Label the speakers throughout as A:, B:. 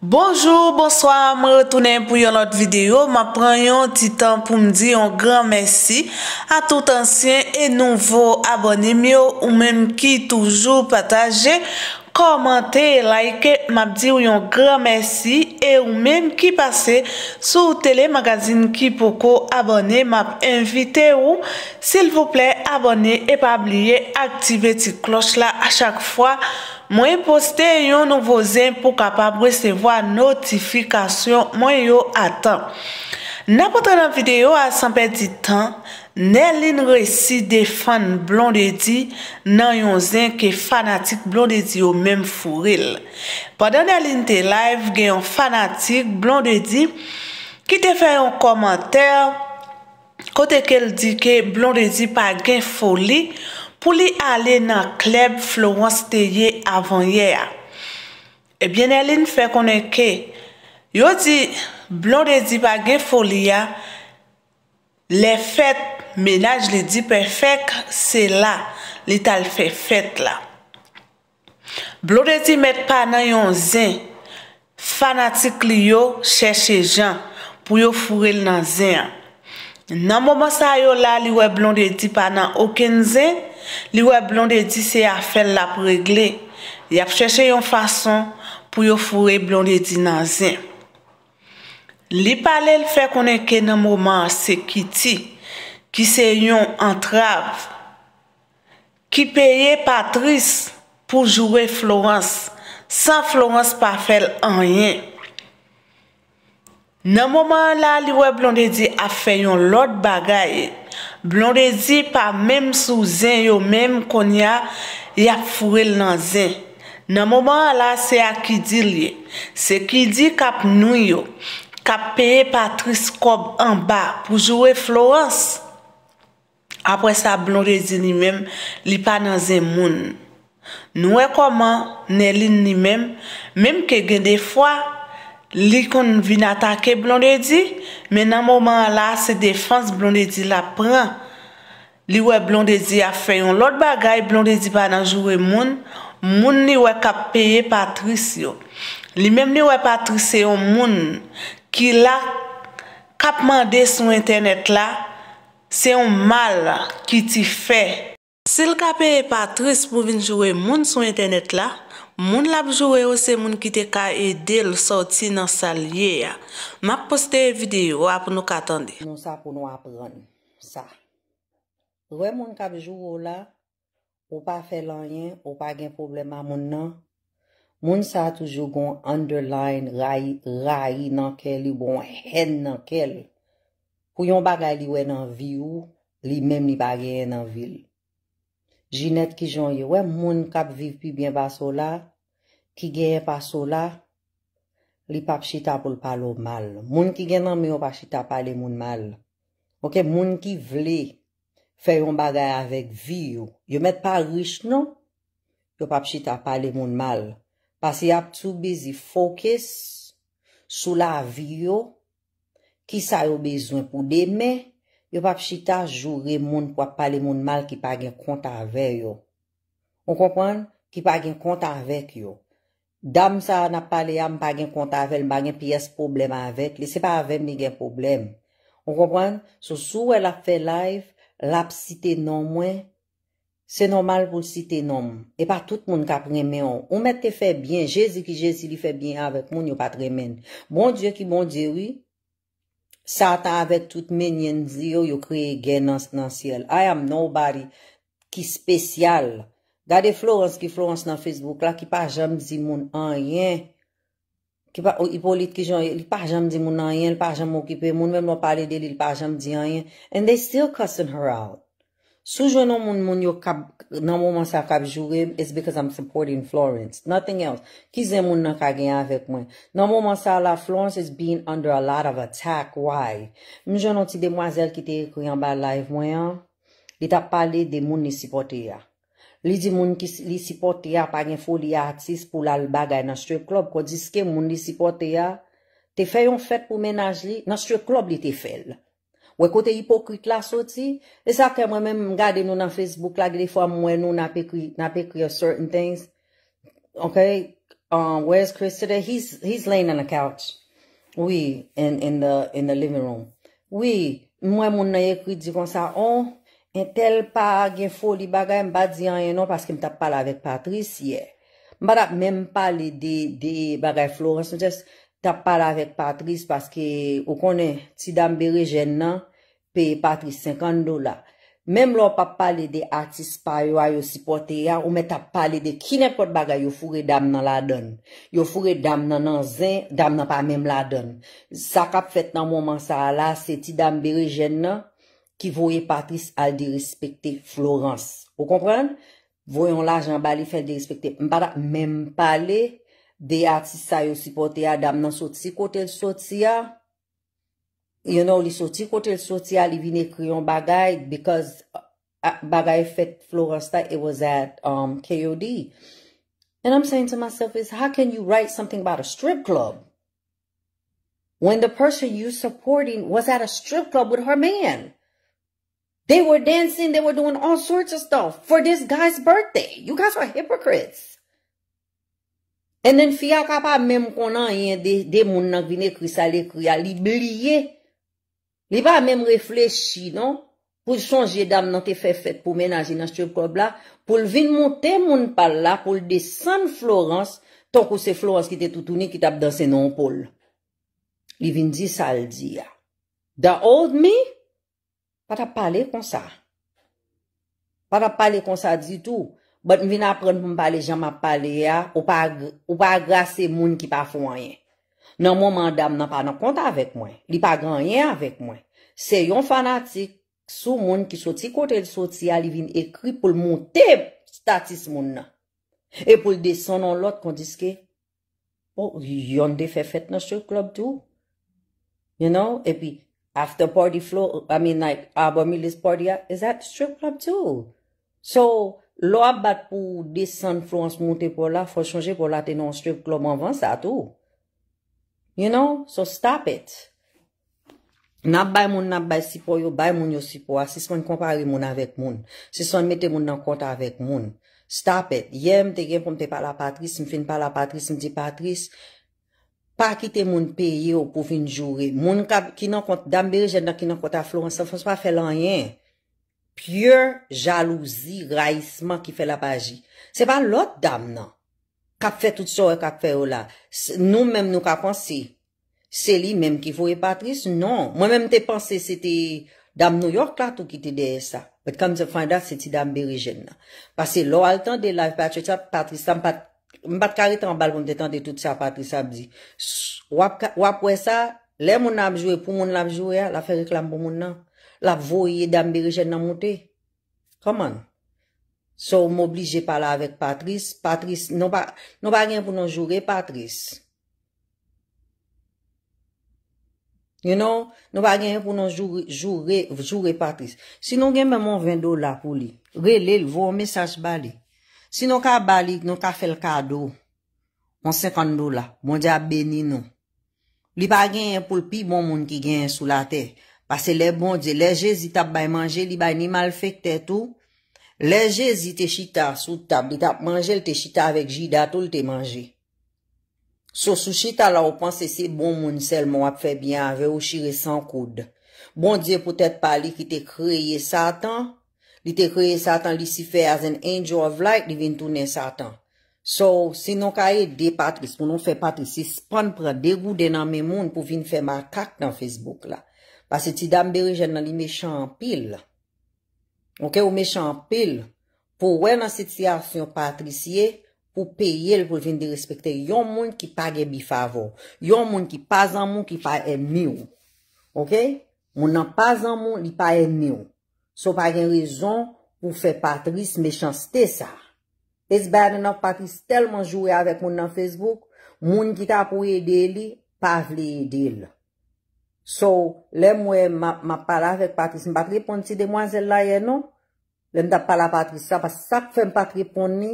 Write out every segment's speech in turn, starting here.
A: Bonjour, bonsoir, me retounen pou yon lot videyo. Ma pran yon ti tan pou mdi yon gran mersi. A tout ansyen e nouvo abonem yo ou menm ki toujou pataje. Komante e like, ma bdi yon gran mersi. E ou menm ki pase sou telemagazine ki poko abonem, ma b invite ou. Sil vouple abonem e pa abliye aktive ti kloch la a chak fwa. Mwen yon poste yon nouvo zin pou kapab resevo a notifikasyon mwen yon atan. Nan potre nan videyo a sanpe di tan, nan lin resi de fan blondedi nan yon zin ke fanatik blondedi yo menm furel. Padan nan lin te live gen yon fanatik blondedi, kite fe yon komantèr kote ke l di ke blondedi pa gen foli, pou li ale nan kleb Florence Terrier avon ye a. Ebyen elin fe konen ke, yo di blon redi pa gen foli a, le fet menaj li di pe fek, se la li tal fe fet la. Blon redi met pa nan yon zen, fanatik li yo chèche jan, pou yo furel nan zen. Nan mouman sa yo la li we blon redi pa nan oken zen, Li wè Blondedi se a fèl la pou regle, yap chèche yon fason pou yo fure Blondedi nan zin. Li pale l fè konen ke nan mouman se Kitty, ki se yon antrav, ki peye Patrice pou joure Florence, san Florence pa fèl anyen. Nan mouman la, li wè Blondedi a fè yon lot bagaye, Blon rezi pa mèm sou zen yo mèm kon ya yap furel nan zen. Nan mouman la se akidil ye. Se kidi kap nou yo, kap peye Patrice Cobb an ba pou jowe Florence. Apre sa blon rezi ni mèm li pa nan zen moun. Nou e koman, ne lin ni mèm, mèm ke gen defwa. Li kon vin atake Blondedi, men nan mouman la se defans Blondedi la pran. Li we Blondedi a feyon. Lot bagay Blondedi pa nan jowe moun, moun ni we kap peye patris yo. Li menm ni we patris se yon moun ki la kap mande sou internet la, se yon mal ki ti fe. Se li kap peye patris pou vin jowe moun sou internet la... Moun la bjowe ou se moun kite ka edel soti nan salye ya. Ma poste video ap nou katande. Moun sa pou nou ap ron. Sa.
B: Rwen moun ka bjowe ou la, ou pa fe lanyen, ou pa gen problem a moun nan. Moun sa toujou gon underline rayi nan ke li bon hen nan ke li. Pou yon bagay li we nan vi ou, li menm li bagay en nan vil. Jinet ki jan yo, wè moun kap viv pi byen pa sola, ki genye pa sola, li pap chita pou l palo mal. Moun ki gen nan mi yo pap chita pale moun mal. Ok, moun ki vle fè yon bagay avèk vi yo, yo met pa rish nou, yo pap chita pale moun mal. Pasi ap tou bezif fokus sou la vi yo, ki sa yo bezwen pou demè, Yo pap chita jure moun pou ap pale moun mal ki pa gen kont avè yo. On kompwande? Ki pa gen kont avè yo. Dam sa an ap pale am pa gen kont avè, l bagen piyes problem avè, lese pa avè mne gen problem. On kompwande? Sou sou el ap fe laif, l ap site nom mwen, se nomal pou site nom. E pa tout moun kap remè yo. Ou mè te fe bien, jezi ki jezi li fe bien avè moun yo pat remè. Mon die ki mon die wè, Satan avek tout menyen zi yo, yo kreye genans nan siel. I am nobody ki spesyal. Gade Florence ki Florence nan Facebook la ki pa jam zi moun an yen. Ki pa, ou Hippolyte ki jan, li pa jam zi moun an yen, li pa jam moun kipe, moun men moun pale deli, li pa jam zi an yen. And they still cussing her out. Soujou nan moun moun yo kab, nan moun moun sa kab jurem, it's because I'm supporting Florence. Nothing else. Kize moun nan kageyan avek mwen. Nan moun moun sa la Florence is being under a lot of attack. Why? Moun joun an ti demwazel ki te ekwe yon ba live mwen, li ta pale de moun li sipote ya. Li di moun ki li sipote ya, pa gen foli artist pou la bagay nan street club, kwa diske moun li sipote ya, te fey yon fet pou menaj li, nan street club li te fel. Ou ekote hipokrit la soti. E sa ke mwen men m gade nou nan Facebook la. Ge defwa mwen nou na pe kri certain things. Ok. Um, where's Chris today? He's laying on the couch. Oui. In the living room. Oui. Mwen moun na ekri di kon sa. On. Oh, en tel pa gen foli bagay. Mba diyan yen nou. Paske mta pala avek Patrice. Yeah. Mba dat men pali de bagay flores. Mwen jes... tap pale avek Patrice, paske ou konen ti dam berejen nan, pe Patrice 50 dola. Mem lo pa pale de artiste pa yo a yo si pote ya, ou me tap pale de ki ne pot baga yo fure dam nan la don. Yo fure dam nan nan zin, dam nan pa mem la don. Sa kap fet nan mouman sa la, se ti dam berejen nan, ki voye Patrice al di respekte Florence. Ou konpren? Voyon la jan bali fel di respekte. Mbada, mem pale, de atis sa yo sipote a dam nan soti si kote l soti a, you know, li soti kote l soti a, li vine kriyon bagay, because uh, uh, bagay fet Florence ta, it was at um, KOD. And I'm saying to myself is, how can you write something about a strip club? When the person you supporting was at a strip club with her man. They were dancing. They were doing all sorts of stuff for this guy's birthday. You guys are hypocrites. Ennen fya kapa mèm konan yè de moun nan kvinè kri sa lè kri al, li blyè. Li va mèm reflechi, non? Pou sonje dam nan te fè fè pou menajè nan stup kob la, pou l vin moutè moun pal la pou l de san Florence, ton kou se Florence ki te toutouni ki tap dan senon pol. Li vin di sa l di ya. Da od mi, pata pale kon sa. Pata pale kon sa di tou. but m vin apren pou m pale jaman pale ya, ou pa agrasi moun ki pa foun anjen. Nan moun mandam nan pa nan konta avèk mwen, li pa ganyen avèk mwen. Se yon fanatik sou moun ki soti kote l soti al, li vin ekri pou l monte statis moun nan. E pou l deson nan lot kon diske, oh, yon de fefet nan strip club tou. You know? E pi, after party floor, amin like, abo mi les party out, is at strip club tou. So... Lo ap bat pou desan flouans moun te pou la, fwa chanje pou la tenon stup kloman van sa tou. You know, so stop it. Nap bay moun, nap bay sipo yo, bay moun yo sipo a, sis moun kompare moun avek moun. Sis moun mette moun nan konta avek moun. Stop it. Yem te yem pou mte pala patris, m fin pala patris, m ti patris. Pa kite moun peye yo pou vin jure. Moun ki nan konta, dambe rejen nan ki nan konta flouans, fwa fwa fwe lan yen. kye jalouzi, raisman ki fe la paji. Se pa lot dam nan, kap fe tout sor e kap fe ou la. Nou menm nou kap ansi, se li menm ki fo e patris, non. Mwen menm te pansi, se te dam nou york la, tout ki te deye sa. Pet kam se fanda, se ti dam berijen nan. Pase lo al tan de la patris, patris tam pat, mbat kare tan bal, mwen te tan de tout sa patris, ap di, wap we sa, le moun ap jowe, pou moun ap jowe, la fe reklam pou moun nan. La voye d'ambe rejen nan mouté. Koman? Sou m'oblije pala avèk Patrice. Patrice, nou non pa gen pou nou jure Patrice. You know? Nou pa gen pou nou jure Patrice. Si nou gen mè moun 20 dola pou li. Relè li, vou mè saj bali. Si nou ka bali, nou ka fel kado. Moun 50 dola. Moun diya benino. Li pa gen pou pi moun moun ki gen sou la tey. Pase le bon diye leje zi tap bay manje li bay ni mal fèk tè tou. Leje zi te chita sou tab, li tap manje li te chita avèk jida tou li te manje. Sou sou chita la ou panse se bon moun sel moun ap fè byan avè ou shire san koud. Bon diye potèt pa li ki te kreye satan, li te kreye satan li si fè asen enjou avlèk li vin toune satan. Sou se nou ka e de patris pou nou fè patris se span prè degou denan mè moun pou vin fè matak nan Facebook la. Pase ti dam beri jen nan li mechan pil. Ok, ou mechan pil. Po wè nan siti asyon Patrice ye, pou peye l pou vin de respekte yon moun ki page bi favo. Yon moun ki pazan moun ki pae miw. Ok, moun nan pazan moun li pae miw. So pa gen rezon pou fe Patrice mechans te sa. Es bade nan Patrice telman jowe avèk moun nan Facebook, moun ki ta pou e deli, pa vle e deli. So, lemwe ma pala vek patris, mba kripon ti demwazel la yeno, lem da pala patris sa, pa sak fe mpa kripon ni,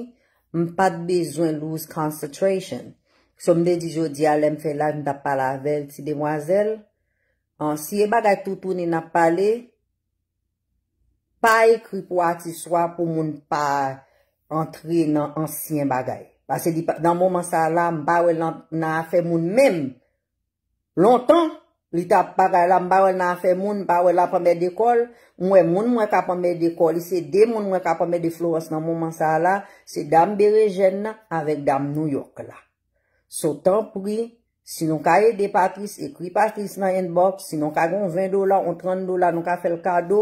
B: mpa dbezwen lose concentration. Kso mde dijo diya, lem fe la, lem da pala vel ti demwazel, ansye bagay toutouni na pale, pa ekri po ati swa pou moun pa antre nan ansyen bagay. Pas se di pa, nan mwoman sa la, mba we lan na fe moun menm, lontan, li ta pa gaya lam bawe nan fe moun, bawe la pa me dekol, mwen moun mwen ka pa me dekol, li se de moun mwen ka pa me deflores nan moun mansa la, se dam berejen na, avek dam New York la. So tan pri, si nou ka e de Patrice, e kri Patrice nan yon bok, si nou ka gen 20 dola, ou 30 dola, nou ka fel kado,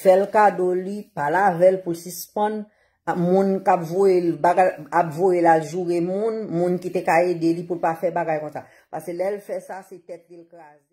B: fel kado li, pa la vel pou si spon, moun ka apvoe la jure moun, moun ki te ka e de li pou pa fe bagay konta. Pase lèl fe sa, se tep dil klaj.